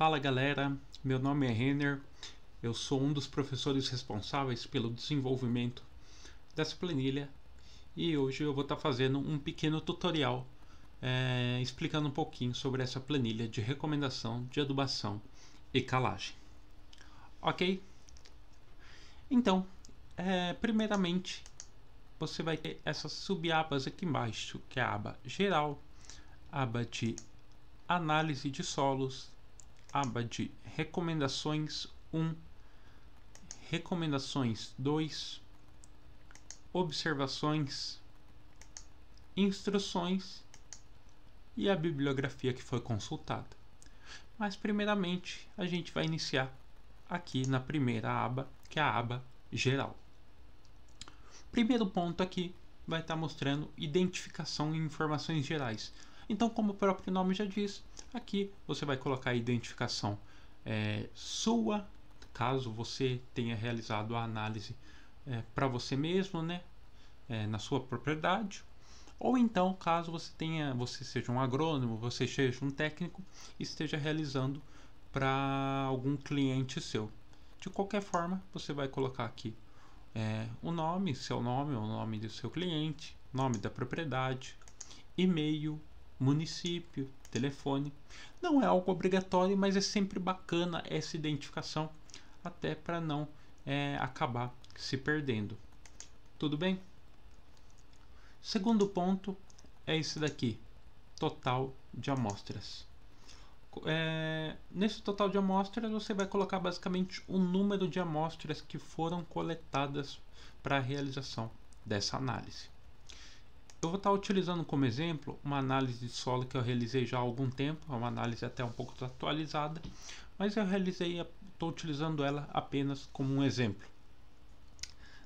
Fala galera, meu nome é Renner, eu sou um dos professores responsáveis pelo desenvolvimento dessa planilha e hoje eu vou estar tá fazendo um pequeno tutorial é, explicando um pouquinho sobre essa planilha de recomendação de adubação e calagem. Ok? Então, é, primeiramente você vai ter essas subabas aqui embaixo, que é a aba geral, aba de análise de solos, aba de recomendações 1, recomendações 2, observações, instruções e a bibliografia que foi consultada. Mas primeiramente, a gente vai iniciar aqui na primeira aba, que é a aba geral. Primeiro ponto aqui vai estar mostrando identificação e informações gerais. Então, como o próprio nome já diz, Aqui você vai colocar a identificação é, sua, caso você tenha realizado a análise é, para você mesmo, né? É, na sua propriedade. Ou então, caso você tenha, você seja um agrônomo, você seja um técnico esteja realizando para algum cliente seu. De qualquer forma, você vai colocar aqui é, o nome, seu nome, o nome do seu cliente, nome da propriedade, e-mail, município, telefone. Não é algo obrigatório, mas é sempre bacana essa identificação, até para não é, acabar se perdendo. Tudo bem? Segundo ponto é esse daqui: total de amostras. É, nesse total de amostras, você vai colocar basicamente o número de amostras que foram coletadas para a realização dessa análise. Eu vou estar utilizando como exemplo uma análise de solo que eu realizei já há algum tempo, é uma análise até um pouco atualizada, mas eu realizei, estou utilizando ela apenas como um exemplo.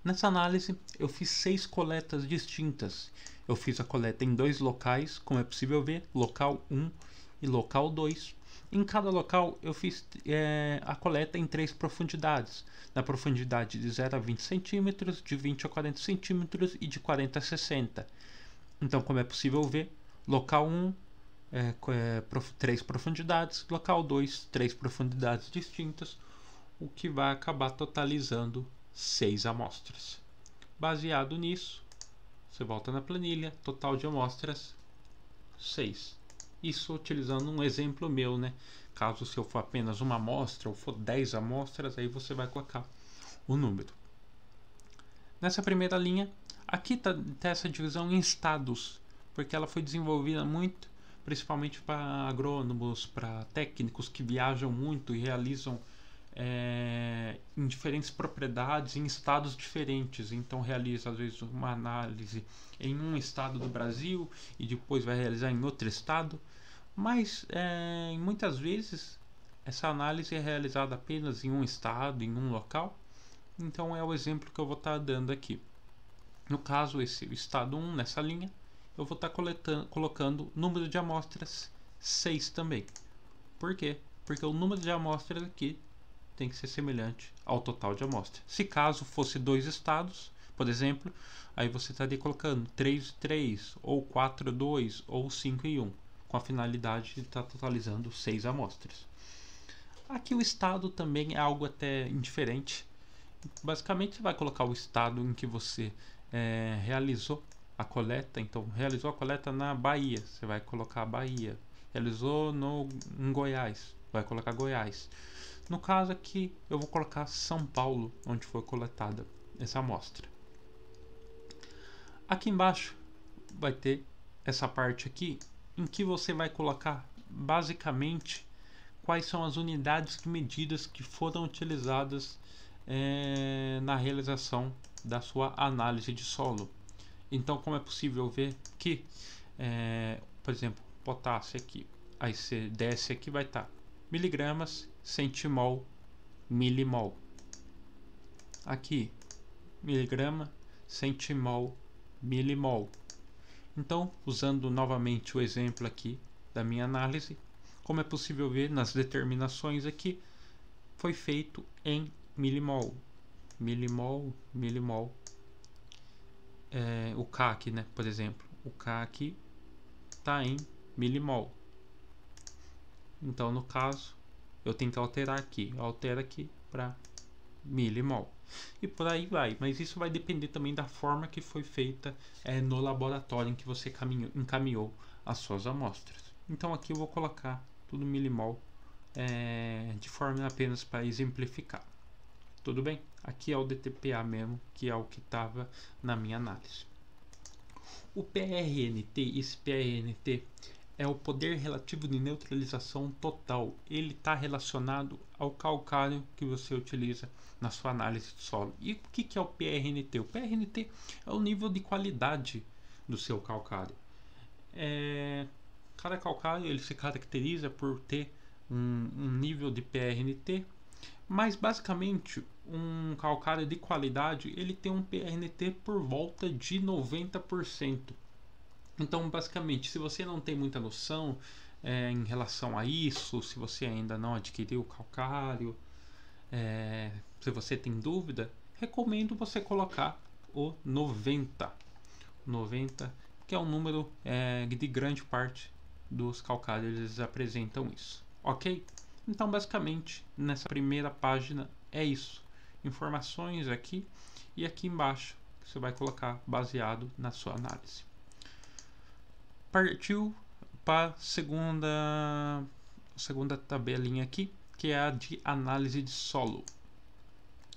Nessa análise, eu fiz seis coletas distintas. Eu fiz a coleta em dois locais, como é possível ver, local 1 e local 2. Em cada local, eu fiz é, a coleta em três profundidades: na profundidade de 0 a 20 centímetros, de 20 a 40 centímetros e de 40 a 60. Então, como é possível ver, local 1 é, é três profundidades, local 2, três profundidades distintas, o que vai acabar totalizando seis amostras. Baseado nisso, você volta na planilha, total de amostras 6. Isso utilizando um exemplo meu, né? Caso se eu for apenas uma amostra ou for 10 amostras, aí você vai colocar o número. Nessa primeira linha, Aqui está tá essa divisão em estados, porque ela foi desenvolvida muito, principalmente para agrônomos, para técnicos que viajam muito e realizam é, em diferentes propriedades, em estados diferentes. Então realiza às vezes uma análise em um estado do Brasil e depois vai realizar em outro estado. Mas é, muitas vezes essa análise é realizada apenas em um estado, em um local. Então é o exemplo que eu vou estar tá dando aqui. No caso, esse estado 1 nessa linha, eu vou estar tá colocando número de amostras 6 também. Por quê? Porque o número de amostras aqui tem que ser semelhante ao total de amostras. Se caso fosse dois estados, por exemplo, aí você estaria colocando 3, e 3, ou 4, e 2, ou 5 e 1, com a finalidade de estar tá totalizando 6 amostras. Aqui o estado também é algo até indiferente. Basicamente, você vai colocar o estado em que você é, realizou a coleta, então realizou a coleta na Bahia, você vai colocar Bahia. Realizou no, em Goiás, vai colocar Goiás. No caso aqui, eu vou colocar São Paulo, onde foi coletada essa amostra. Aqui embaixo vai ter essa parte aqui em que você vai colocar basicamente quais são as unidades e medidas que foram utilizadas é, na realização da sua análise de solo. Então, como é possível ver que, é, por exemplo, potássio aqui, aí você desce aqui vai estar tá miligramas, centimol, milimol. Aqui, miligrama, centimol, milimol. Então, usando novamente o exemplo aqui da minha análise, como é possível ver nas determinações aqui, foi feito em milimol milimol, milimol. É, o K aqui, né? Por exemplo, o K aqui está em milimol. Então, no caso, eu tenho que alterar aqui. Altera aqui para milimol. E por aí vai. Mas isso vai depender também da forma que foi feita é, no laboratório em que você caminhou, encaminhou as suas amostras. Então aqui eu vou colocar tudo milimol é, de forma apenas para exemplificar. Tudo bem? Aqui é o DTPA mesmo, que é o que estava na minha análise. O PRNT, esse PRNT, é o poder relativo de neutralização total. Ele está relacionado ao calcário que você utiliza na sua análise de solo. E o que, que é o PRNT? O PRNT é o nível de qualidade do seu calcário. É, cada calcário ele se caracteriza por ter um, um nível de PRNT mas basicamente, um calcário de qualidade, ele tem um PRNT por volta de 90%. Então, basicamente, se você não tem muita noção é, em relação a isso, se você ainda não adquiriu o calcário, é, se você tem dúvida, recomendo você colocar o 90. 90, que é um número é, de grande parte dos calcários, eles apresentam isso, ok? Então, basicamente, nessa primeira página é isso. Informações aqui e aqui embaixo você vai colocar baseado na sua análise. Partiu para a segunda, segunda tabelinha aqui, que é a de análise de solo.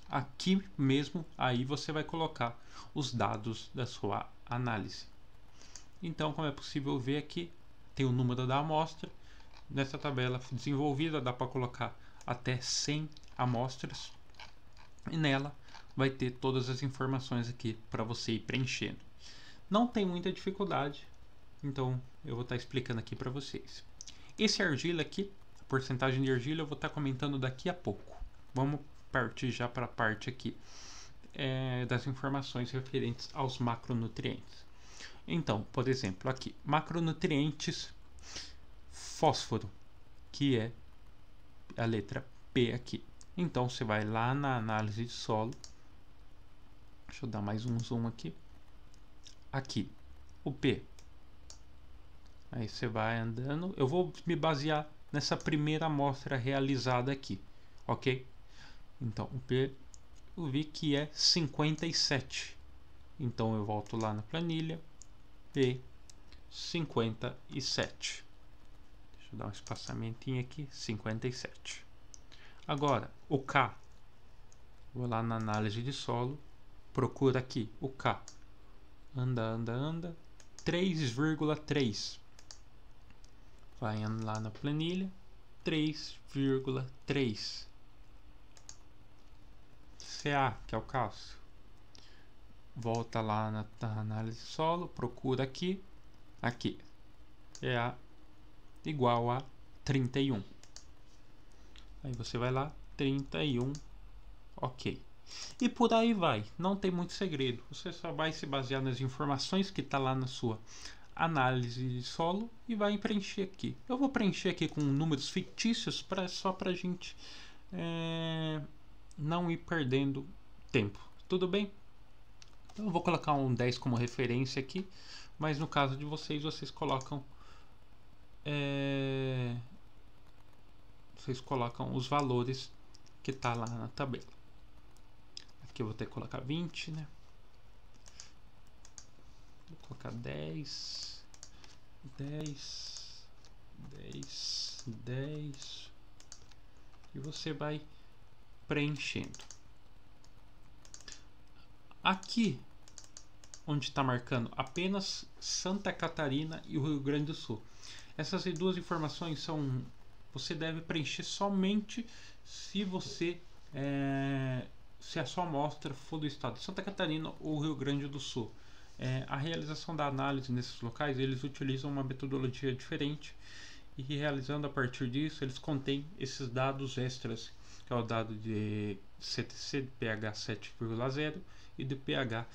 Aqui mesmo, aí você vai colocar os dados da sua análise. Então, como é possível ver aqui, tem o número da amostra, nessa tabela desenvolvida dá para colocar até 100 amostras e nela vai ter todas as informações aqui para você ir preenchendo. Não tem muita dificuldade, então eu vou estar tá explicando aqui para vocês. Esse argila aqui, a porcentagem de argila, eu vou estar tá comentando daqui a pouco. Vamos partir já para a parte aqui é, das informações referentes aos macronutrientes. Então, por exemplo, aqui, macronutrientes fósforo, que é a letra P aqui. Então você vai lá na análise de solo. Deixa eu dar mais um zoom aqui. Aqui, o P. Aí você vai andando. Eu vou me basear nessa primeira amostra realizada aqui, ok? Então, o P eu vi que é 57. Então eu volto lá na planilha, P 57. Deixa eu dar um espaçamentinho aqui, 57. Agora, o K. Vou lá na análise de solo, procura aqui o K. Anda, anda, anda. 3,3. Vai lá na planilha. 3,3. CA, que é o cálcio Volta lá na, na análise solo, procura aqui. Aqui. É a igual a 31. Aí você vai lá, 31, ok. E por aí vai, não tem muito segredo. Você só vai se basear nas informações que está lá na sua análise de solo e vai preencher aqui. Eu vou preencher aqui com números fictícios pra, só para a gente é, não ir perdendo tempo. Tudo bem? Então eu vou colocar um 10 como referência aqui, mas no caso de vocês, vocês colocam é, vocês colocam os valores que está lá na tabela. Aqui eu vou ter que colocar 20, né? Vou colocar 10, 10, 10, 10. E você vai preenchendo. Aqui, onde está marcando apenas Santa Catarina e o Rio Grande do Sul. Essas duas informações são você deve preencher somente se você é, se a sua amostra for do estado de Santa Catarina ou Rio Grande do Sul. É, a realização da análise nesses locais eles utilizam uma metodologia diferente e realizando a partir disso eles contêm esses dados extras que é o dado de CTC de pH 7,0 e do pH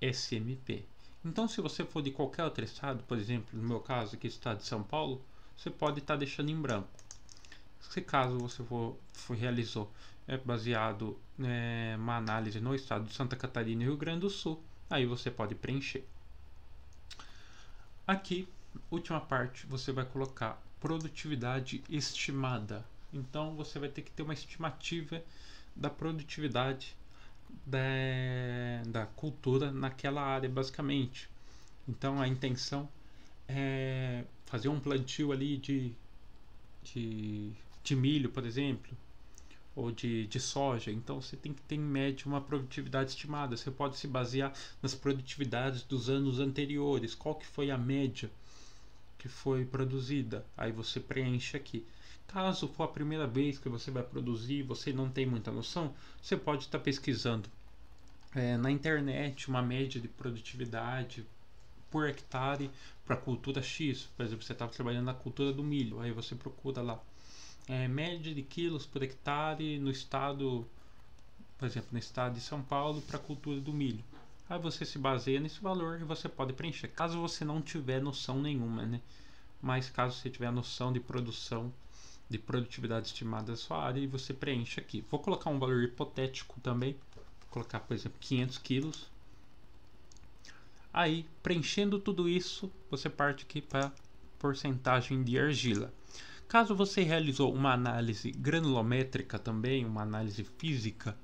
SMP. Então, se você for de qualquer outro estado, por exemplo, no meu caso aqui, estado de São Paulo, você pode estar tá deixando em branco. Se caso você for, for realizou é baseado é, uma análise no estado de Santa Catarina e Rio Grande do Sul, aí você pode preencher. Aqui, última parte, você vai colocar produtividade estimada. Então, você vai ter que ter uma estimativa da produtividade da, da cultura naquela área, basicamente. Então a intenção é fazer um plantio ali de, de, de milho, por exemplo, ou de, de soja. Então você tem que ter em média uma produtividade estimada. Você pode se basear nas produtividades dos anos anteriores. Qual que foi a média que foi produzida. Aí você preenche aqui. Caso for a primeira vez que você vai produzir, você não tem muita noção, você pode estar tá pesquisando é, na internet uma média de produtividade por hectare para cultura X. Por exemplo, você estava tá trabalhando na cultura do milho, aí você procura lá é, média de quilos por hectare no estado, por exemplo, no estado de São Paulo para a cultura do milho. Aí você se baseia nesse valor e você pode preencher. Caso você não tiver noção nenhuma, né? Mas caso você tiver noção de produção, de produtividade estimada da sua área, e você preenche aqui. Vou colocar um valor hipotético também. Vou colocar, por exemplo, 500 quilos. Aí, preenchendo tudo isso, você parte aqui para porcentagem de argila. Caso você realizou uma análise granulométrica também, uma análise física,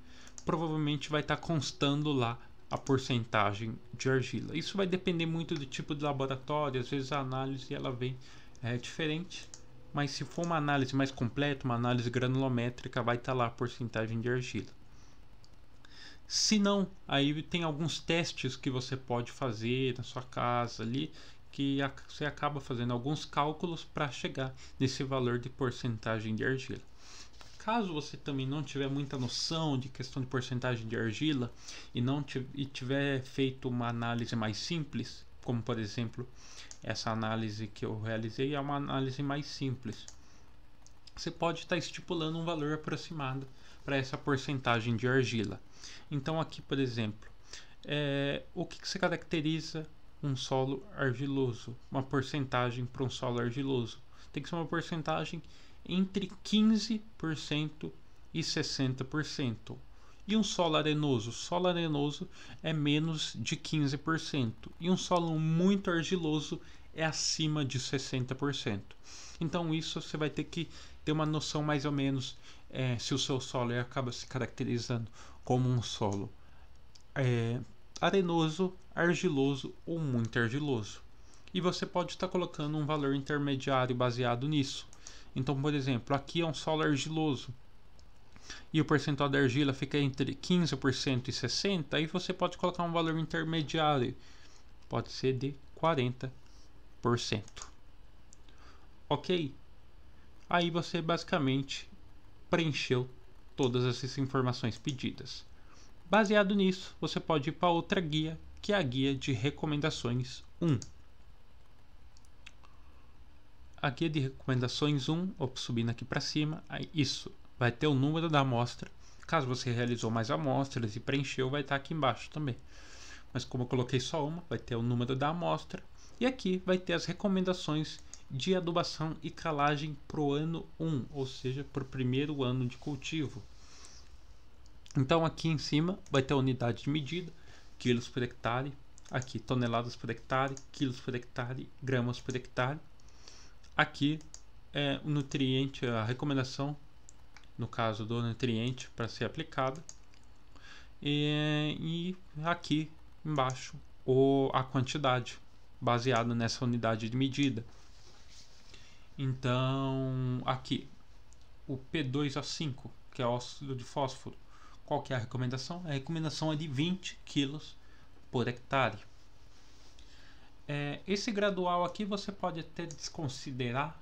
provavelmente vai estar tá constando lá a porcentagem de argila. Isso vai depender muito do tipo de laboratório, às vezes a análise ela vem é, diferente, mas se for uma análise mais completa, uma análise granulométrica, vai estar tá lá a porcentagem de argila. Se não, aí tem alguns testes que você pode fazer na sua casa ali, que você acaba fazendo alguns cálculos para chegar nesse valor de porcentagem de argila caso você também não tiver muita noção de questão de porcentagem de argila e não e tiver feito uma análise mais simples, como por exemplo essa análise que eu realizei é uma análise mais simples, você pode estar estipulando um valor aproximado para essa porcentagem de argila. Então aqui, por exemplo, é, o que, que se caracteriza um solo argiloso, uma porcentagem para um solo argiloso? Tem que ser uma porcentagem entre 15% e 60%. E um solo arenoso? Solo arenoso é menos de 15%. E um solo muito argiloso é acima de 60%. Então, isso você vai ter que ter uma noção mais ou menos é, se o seu solo acaba se caracterizando como um solo é, arenoso, argiloso ou muito argiloso. E você pode estar colocando um valor intermediário baseado nisso. Então, por exemplo, aqui é um solo argiloso e o percentual da argila fica entre 15% e 60%, aí você pode colocar um valor intermediário, pode ser de 40%. Ok? Aí você basicamente preencheu todas essas informações pedidas. Baseado nisso, você pode ir para outra guia, que é a guia de recomendações 1 a guia de recomendações 1, subindo aqui para cima, isso, vai ter o número da amostra. Caso você realizou mais amostras e preencheu, vai estar tá aqui embaixo também. Mas como eu coloquei só uma, vai ter o número da amostra. E aqui vai ter as recomendações de adubação e calagem para o ano 1, ou seja, para o primeiro ano de cultivo. Então aqui em cima vai ter a unidade de medida, quilos por hectare, aqui toneladas por hectare, quilos por hectare, gramas por hectare. Aqui é o nutriente, a recomendação, no caso do nutriente, para ser aplicada. E, e aqui embaixo o, a quantidade, baseado nessa unidade de medida. Então, aqui, o P2O5, que é óxido de fósforo. Qual que é a recomendação? A recomendação é de 20 kg por hectare. É, esse gradual aqui você pode até desconsiderar,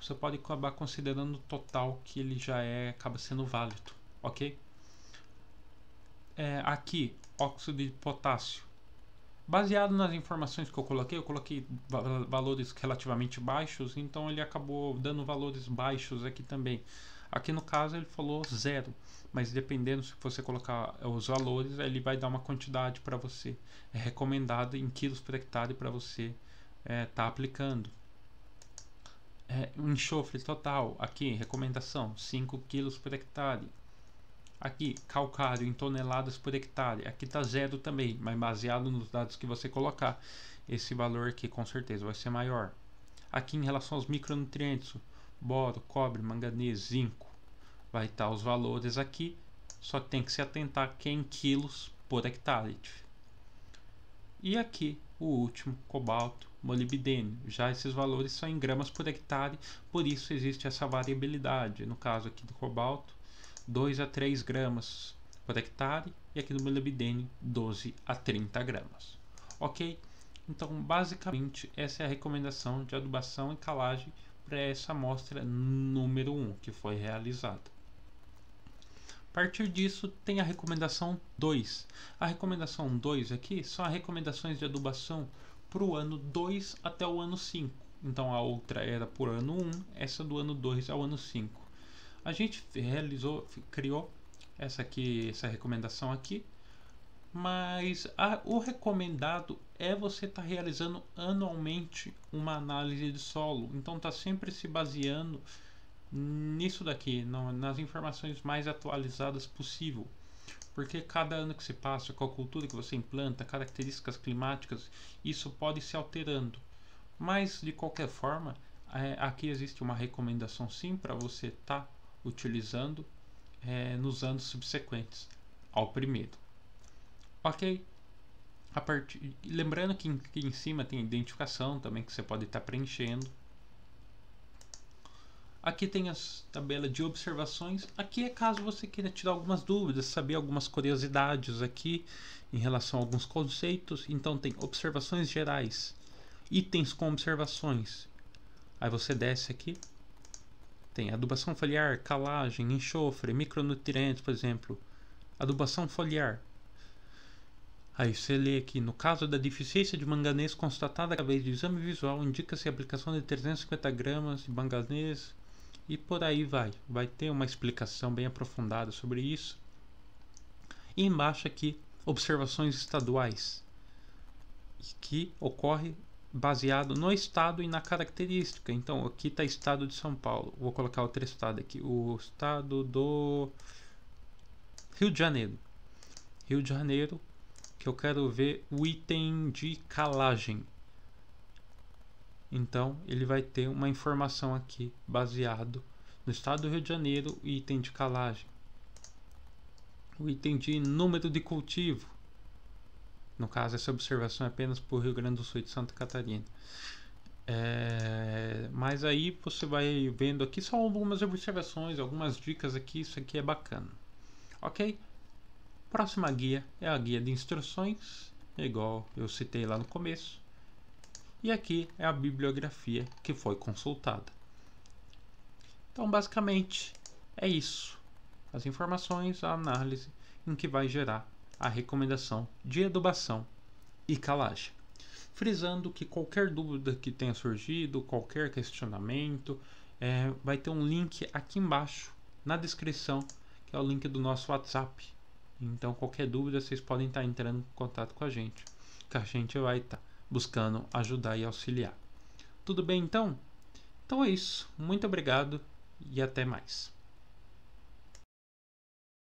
você pode acabar considerando o total que ele já é, acaba sendo válido, ok? É, aqui, óxido de potássio. Baseado nas informações que eu coloquei, eu coloquei valores relativamente baixos, então ele acabou dando valores baixos aqui também. Aqui no caso ele falou zero, mas dependendo se você colocar eh, os valores, ele vai dar uma quantidade para você. É recomendado em quilos por hectare para você estar eh, é, tá aplicando. É, enxofre total, aqui, recomendação, 5 quilos por hectare. Aqui, calcário em toneladas por hectare. Aqui está zero também, mas baseado nos dados que você colocar, esse valor aqui com certeza vai ser maior. Aqui em relação aos micronutrientes, boro, cobre, manganês, zinco. Vai estar tá os valores aqui, só tem que se atentar que é em quilos por hectare. E aqui o último, cobalto, molibdênio. Já esses valores são em gramas por hectare, por isso existe essa variabilidade. No caso aqui do cobalto, 2 a 3 gramas por hectare e aqui do molibdênio 12 a 30 gramas. Ok? Então, basicamente, essa é a recomendação de adubação e calagem para essa amostra número 1 que foi realizada. A partir disso, tem a recomendação 2. A recomendação 2 aqui são as recomendações de adubação para o ano 2 até o ano 5. Então a outra era por ano 1, essa do ano 2 ao ano 5. A gente realizou, criou essa aqui, essa recomendação aqui, mas a, o recomendado é você estar tá realizando anualmente uma análise de solo. Então está sempre se baseando nisso daqui, no, nas informações mais atualizadas possível. Porque cada ano que se passa, com a cultura que você implanta, características climáticas, isso pode se alterando. Mas de qualquer forma, é, aqui existe uma recomendação sim para você estar tá utilizando é, nos anos subsequentes ao primeiro. Ok. Part... Lembrando que em, em cima tem identificação também que você pode estar tá preenchendo. Aqui tem a tabela de observações. Aqui é caso você queira tirar algumas dúvidas, saber algumas curiosidades aqui em relação a alguns conceitos. Então tem observações gerais, itens com observações. Aí você desce aqui. Tem adubação foliar, calagem, enxofre, micronutrientes, por exemplo. Adubação foliar. Aí você lê aqui, no caso da deficiência de manganês constatada através de exame visual, indica-se a aplicação de 350 gramas de manganês e por aí vai. Vai ter uma explicação bem aprofundada sobre isso. E embaixo aqui, observações estaduais, que ocorre baseado no estado e na característica. Então, aqui está estado de São Paulo. Vou colocar outro estado aqui, o estado do Rio de Janeiro. Rio de Janeiro que eu quero ver o item de calagem. Então, ele vai ter uma informação aqui baseado no estado do Rio de Janeiro, item de calagem. O item de número de cultivo. No caso, essa observação é apenas para o Rio Grande do Sul e Santa Catarina. É, mas aí você vai vendo aqui só algumas observações, algumas dicas aqui, isso aqui é bacana. Ok? próxima guia é a guia de instruções, igual eu citei lá no começo. E aqui é a bibliografia que foi consultada. Então, basicamente, é isso. As informações, a análise em que vai gerar a recomendação de adubação e calagem. Frisando que qualquer dúvida que tenha surgido, qualquer questionamento, é, vai ter um link aqui embaixo na descrição, que é o link do nosso WhatsApp então qualquer dúvida vocês podem estar entrando em contato com a gente, que a gente vai estar buscando ajudar e auxiliar. Tudo bem então? Então é isso. Muito obrigado e até mais.